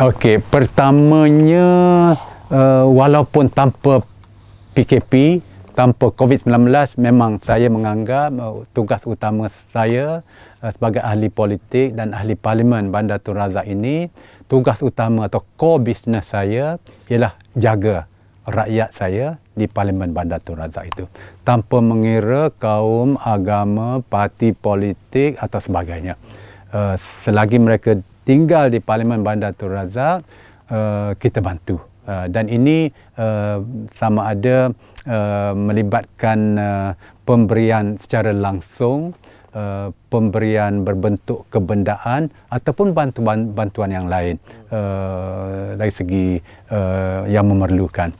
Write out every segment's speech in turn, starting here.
Okey, pertamanya uh, walaupun tanpa PKP, tanpa COVID-19 memang saya menganggap uh, tugas utama saya uh, sebagai ahli politik dan ahli parlimen Bandar Tun Razak ini tugas utama atau core business saya ialah jaga rakyat saya di Parlimen Bandar Tun Razak itu tanpa mengira kaum agama, parti politik atau sebagainya. Uh, selagi mereka tinggal di Parlimen Bandar Tun Razak uh, kita bantu uh, dan ini uh, sama ada uh, melibatkan uh, pemberian secara langsung uh, pemberian berbentuk kebendaan ataupun bantuan bantuan yang lain uh, dari segi uh, yang memerlukan.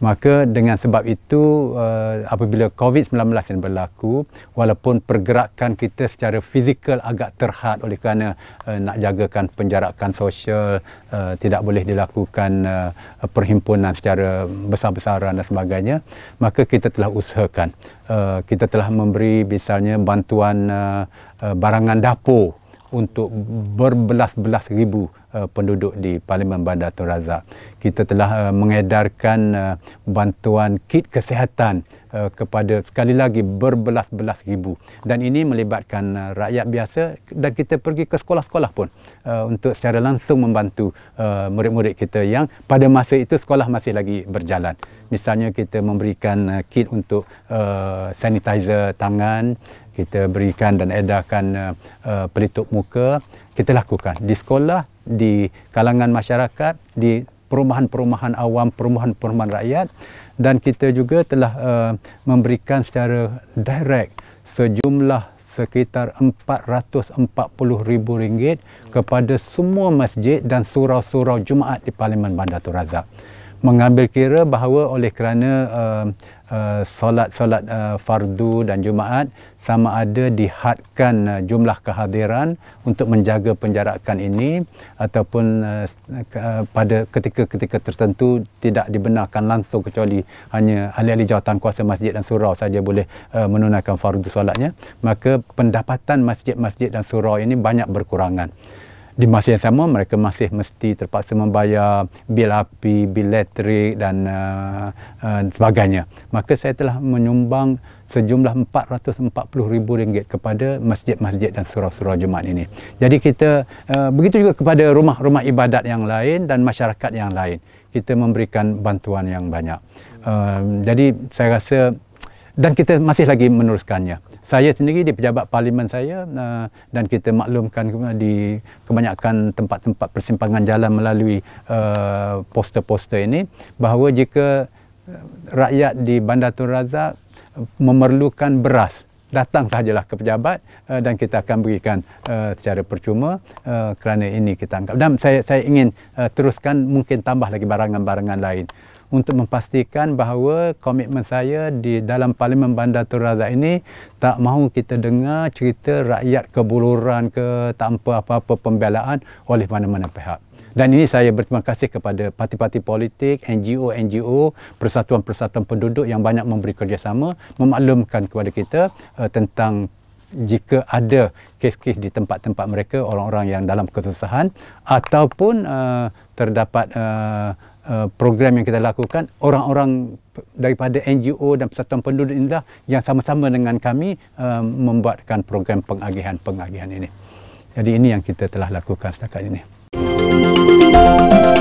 Maka dengan sebab itu uh, apabila COVID-19 yang berlaku, walaupun pergerakan kita secara fizikal agak terhad oleh kerana uh, nak jagakan penjarakan sosial, uh, tidak boleh dilakukan uh, perhimpunan secara besar-besaran dan sebagainya, maka kita telah usahakan. Uh, kita telah memberi misalnya bantuan uh, uh, barangan dapur untuk berbelas-belas ribu uh, Eh, penduduk di Parlimen Bandar Tun Razak. Kita telah uh, mengedarkan uh, bantuan kit kesihatan uh, kepada sekali lagi berbelas-belas ribu dan ini melibatkan uh, rakyat biasa dan kita pergi ke sekolah-sekolah pun uh, untuk secara langsung membantu uh, murid-murid kita yang pada masa itu sekolah masih lagi berjalan. Misalnya kita memberikan uh, kit untuk uh, sanitizer tangan, kita berikan dan edarkan uh, uh, pelitup muka, kita lakukan di sekolah di kalangan masyarakat, di perumahan-perumahan awam, perumahan-perumahan rakyat dan kita juga telah uh, memberikan secara direct sejumlah sekitar RM440,000 kepada semua masjid dan surau-surau Jumaat di Parlimen Bandar Tu mengambil kira bahawa oleh kerana uh, uh, solat-solat uh, fardu dan jumaat sama ada dihadkan uh, jumlah kehadiran untuk menjaga penjarakan ini ataupun uh, uh, pada ketika-ketika tertentu tidak dibenarkan langsung kecuali hanya ahli-ahli jawatan kuasa masjid dan surau saja boleh uh, menunaikan fardu solatnya maka pendapatan masjid-masjid dan surau ini banyak berkurangan di masa yang sama mereka masih mesti terpaksa membayar bil api, bil elektrik dan uh, uh, sebagainya. Maka saya telah menyumbang sejumlah 440 ribu ringgit kepada masjid-masjid dan surau-surau Jumaat ini. Jadi kita uh, begitu juga kepada rumah-rumah ibadat yang lain dan masyarakat yang lain. Kita memberikan bantuan yang banyak. Uh, jadi saya rasa dan kita masih lagi meneruskannya. Saya sendiri di pejabat parlimen saya eh, dan kita maklumkan di kebanyakan tempat-tempat persimpangan jalan melalui eh, poster-poster ini bahawa jika eh, rakyat di Bandar Tun Razak memerlukan beras datang sajalah ke pejabat uh, dan kita akan berikan uh, secara percuma uh, kerana ini kita anggap dan saya saya ingin uh, teruskan mungkin tambah lagi barangan-barangan lain untuk memastikan bahawa komitmen saya di dalam Parlimen Bandar Tun ini tak mahu kita dengar cerita rakyat kebuluran ke tanpa apa-apa pembelaan oleh mana-mana pihak. Dan ini saya berterima kasih kepada parti-parti politik, NGO-NGO, persatuan-persatuan penduduk yang banyak memberi kerjasama memaklumkan kepada kita uh, tentang jika ada kes-kes di tempat-tempat mereka orang-orang yang dalam kesusahan ataupun uh, terdapat uh, uh, program yang kita lakukan orang-orang daripada NGO dan persatuan penduduk inilah yang sama-sama dengan kami uh, membuatkan program pengagihan-pengagihan ini. Jadi ini yang kita telah lakukan setakat ini. Música